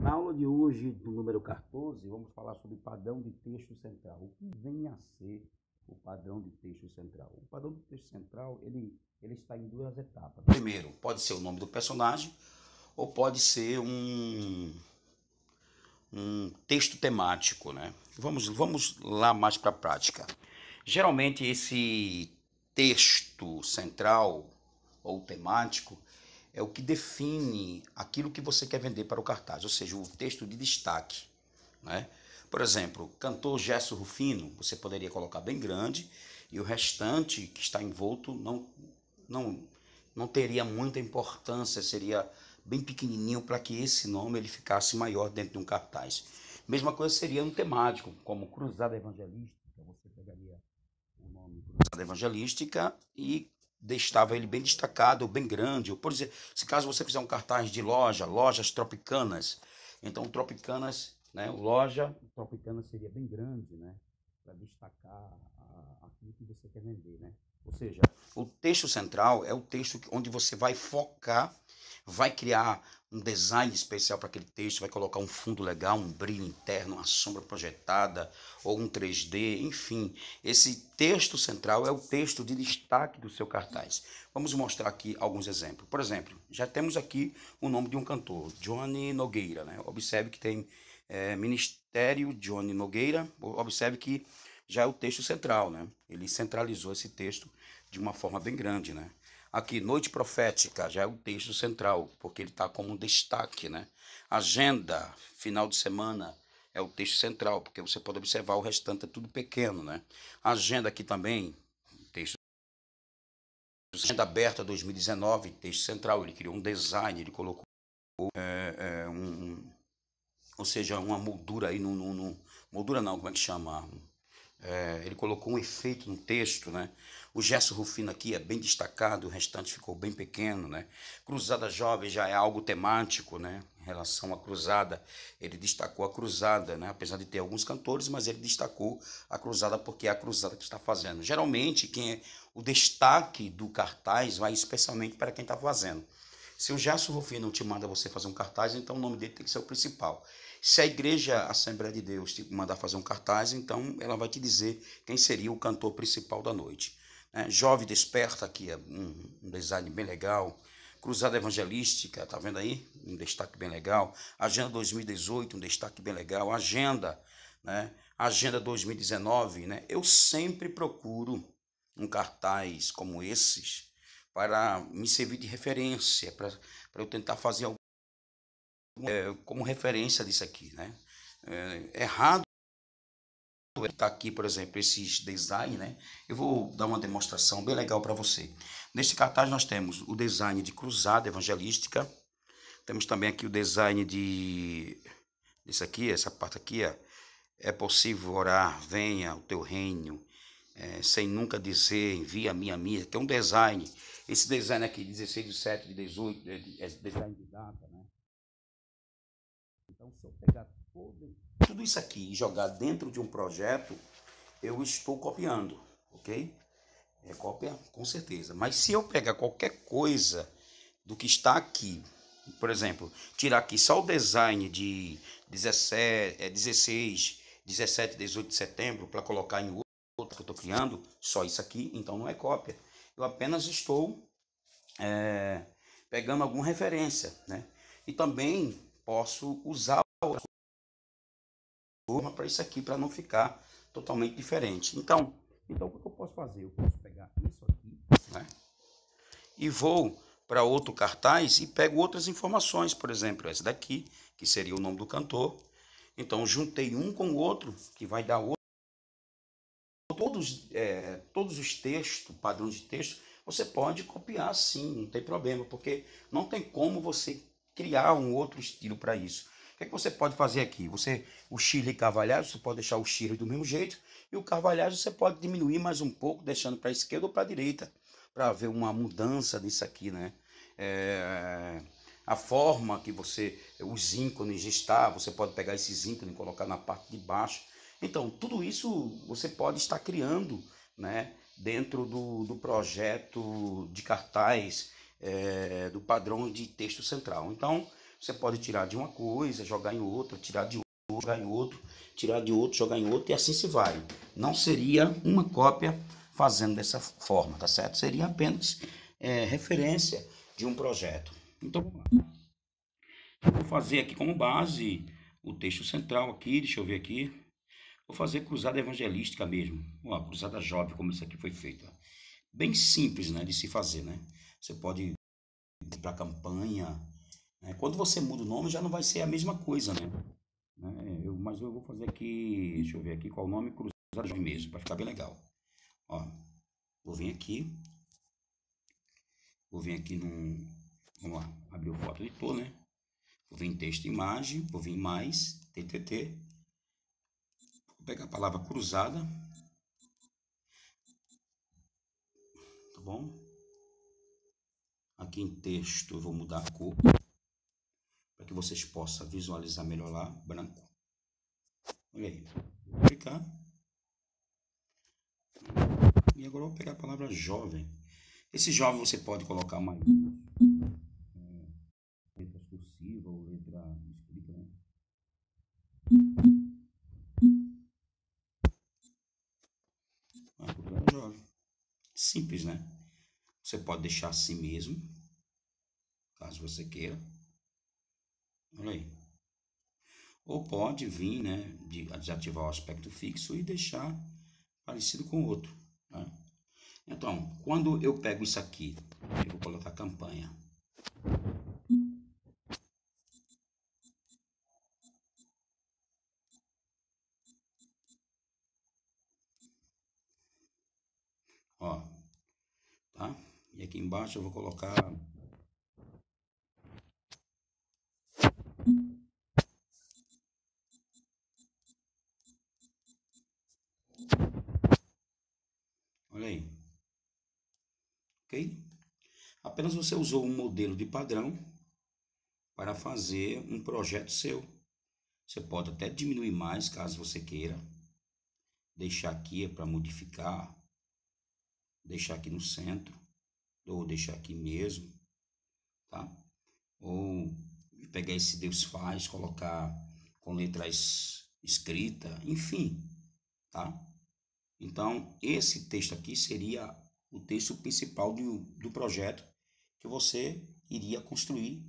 Na aula de hoje, do número 14, vamos falar sobre padrão de texto central. O que vem a ser o padrão de texto central? O padrão de texto central, ele, ele está em duas etapas. Primeiro, pode ser o nome do personagem ou pode ser um, um texto temático, né? Vamos, vamos lá mais para a prática. Geralmente esse texto central ou temático, é o que define aquilo que você quer vender para o cartaz, ou seja, o texto de destaque. Né? Por exemplo, cantor Gesso Rufino, você poderia colocar bem grande e o restante que está envolto não, não, não teria muita importância, seria bem pequenininho para que esse nome ele ficasse maior dentro de um cartaz. Mesma coisa seria um temático, como Cruzada Evangelística, você pegaria o nome Cruzada Evangelística e deixava ele bem destacado, bem grande. Por exemplo, se caso você fizer um cartaz de loja, lojas tropicanas, então tropicanas, né, loja tropicana seria bem grande, né, para destacar aquilo que você quer vender, né? Ou seja, o texto central é o texto onde você vai focar, vai criar um design especial para aquele texto, vai colocar um fundo legal, um brilho interno, uma sombra projetada ou um 3D, enfim. Esse texto central é o texto de destaque do seu cartaz. Vamos mostrar aqui alguns exemplos. Por exemplo, já temos aqui o nome de um cantor, Johnny Nogueira. Né? Observe que tem é, Ministério Johnny Nogueira. Observe que já é o texto central, né? Ele centralizou esse texto de uma forma bem grande, né? Aqui, Noite Profética, já é o texto central, porque ele está como um destaque, né? Agenda, final de semana, é o texto central, porque você pode observar o restante é tudo pequeno, né? Agenda aqui também, texto Agenda aberta 2019, texto central, ele criou um design, ele colocou é, é, um, ou seja, uma moldura aí no, no, no moldura não, como é que chama? É, ele colocou um efeito no texto, né? O Gesso Rufino aqui é bem destacado, o restante ficou bem pequeno, né? Cruzada Jovem já é algo temático, né? Em relação à cruzada, ele destacou a cruzada, né? Apesar de ter alguns cantores, mas ele destacou a cruzada porque é a cruzada que está fazendo. Geralmente, quem é o destaque do cartaz vai especialmente para quem está fazendo. Se o Gesso Rufino te manda você fazer um cartaz, então o nome dele tem que ser o principal. Se a igreja a Assembleia de Deus te mandar fazer um cartaz, então ela vai te dizer quem seria o cantor principal da noite. Né? Jovem Desperta, aqui é um, um design bem legal. Cruzada Evangelística, tá vendo aí? Um destaque bem legal. Agenda 2018, um destaque bem legal. Agenda, né? Agenda 2019, né? Eu sempre procuro um cartaz como esses para me servir de referência, para eu tentar fazer algo é, como referência disso aqui, né? É, errado Está aqui, por exemplo, esses design, né? Eu vou dar uma demonstração bem legal para você. Neste cartaz nós temos o design de cruzada evangelística. Temos também aqui o design de... Isso aqui, essa parte aqui, ó. É possível orar, venha o teu reino, é, sem nunca dizer, envia a minha, que é um design. Esse design aqui, 16 de 7 de 18, é, é design de data, né? Então, se eu pegar todo tudo isso aqui e jogar dentro de um projeto, eu estou copiando, ok? É cópia, com certeza. Mas se eu pegar qualquer coisa do que está aqui, por exemplo, tirar aqui só o design de 17, 16, 17, 18 de setembro para colocar em outro que eu estou criando, só isso aqui, então não é cópia. Eu apenas estou é, pegando alguma referência, né? E também posso usar forma para isso aqui, para não ficar totalmente diferente. Então, então o que eu posso fazer? Eu posso pegar isso aqui, né? E vou para outro cartaz e pego outras informações, por exemplo, essa daqui, que seria o nome do cantor. Então, juntei um com o outro, que vai dar outro. Todos, é, todos os textos, padrões de texto, você pode copiar sim, não tem problema, porque não tem como você criar um outro estilo para isso que, é que você pode fazer aqui? Você, o Chile e você pode deixar o Chile do mesmo jeito, e o cavalhado você pode diminuir mais um pouco, deixando para a esquerda ou para a direita, para haver uma mudança nisso aqui, né? É, a forma que você, os ícones está, você pode pegar esses ícones e colocar na parte de baixo. Então, tudo isso você pode estar criando, né? Dentro do, do projeto de cartaz, é, do padrão de texto central. Então, você pode tirar de uma coisa, jogar em outra, tirar de outro, jogar em outro, tirar de outro, jogar em outro e assim se vai. Não seria uma cópia fazendo dessa forma, tá certo? Seria apenas é, referência de um projeto. Então vamos lá. Eu vou fazer aqui como base o texto central aqui, deixa eu ver aqui. Vou fazer cruzada evangelística mesmo. Uma cruzada jovem, como isso aqui foi feito. Bem simples né, de se fazer, né? Você pode ir para a campanha, né? Quando você muda o nome, já não vai ser a mesma coisa, né? né? Eu, mas eu vou fazer aqui, deixa eu ver aqui qual o nome, Cruzado Jorge mesmo, para ficar bem legal. Ó, vou vir aqui, vou vir aqui no, vamos lá, abrir o foto editor, né? Vou vir em texto imagem, vou vir em mais, TTT, vou pegar a palavra cruzada, tá bom? Aqui em texto eu vou mudar a cor, que vocês possam visualizar melhor lá, branco. Olha aí. Vou clicar. E agora eu vou pegar a palavra jovem. Esse jovem você pode colocar uma letra cursiva ou letra escrita, né? Ah, é jovem. Simples, né? Você pode deixar assim mesmo, caso você queira. Olha aí. Ou pode vir, né, de, desativar o aspecto fixo e deixar parecido com o outro. Né? Então, quando eu pego isso aqui, eu vou colocar campanha. Ó, tá? E aqui embaixo eu vou colocar ok? Apenas você usou um modelo de padrão para fazer um projeto seu. Você pode até diminuir mais caso você queira. Deixar aqui é para modificar. Deixar aqui no centro. Ou deixar aqui mesmo. Tá? Ou pegar esse Deus faz, colocar com letras escritas, enfim. Tá? Então, esse texto aqui seria o texto principal do, do projeto que você iria construir